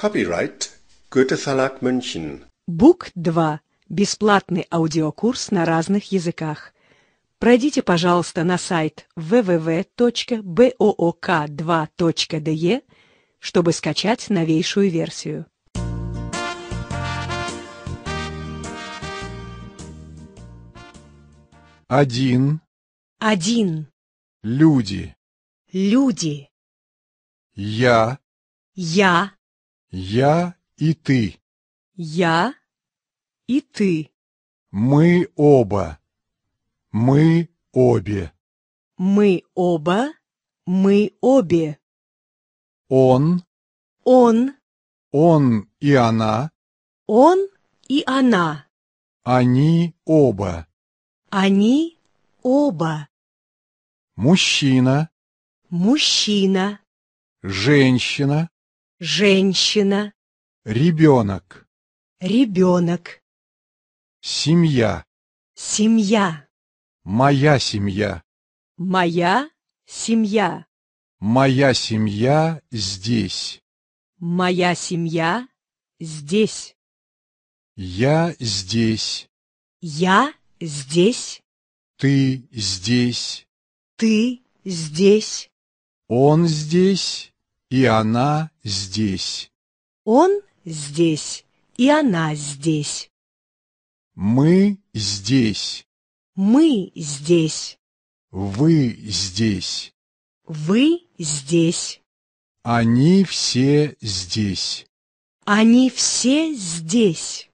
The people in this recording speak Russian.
Copyright Goethe Verlag München. Бук 2. Бесплатный аудиокурс на разных языках. Пройдите, пожалуйста, на сайт www.book2.de, чтобы скачать новейшую версию. Один. Один. Люди. Люди. Я. Я. Я и ты. Я и ты. Мы оба. Мы обе. Мы оба. Мы обе. Он. Он. Он и она. Он и она. Они оба. Они оба. Мужчина. Мужчина. Женщина женщина, ребенок, ребенок, семья, семья, моя семья, моя семья, моя семья здесь, моя семья здесь, я здесь, я здесь, ты здесь, ты здесь, он здесь и она здесь. Он здесь, и она здесь. Мы здесь. Мы здесь. Вы здесь. Вы здесь. Они все здесь. Они все здесь.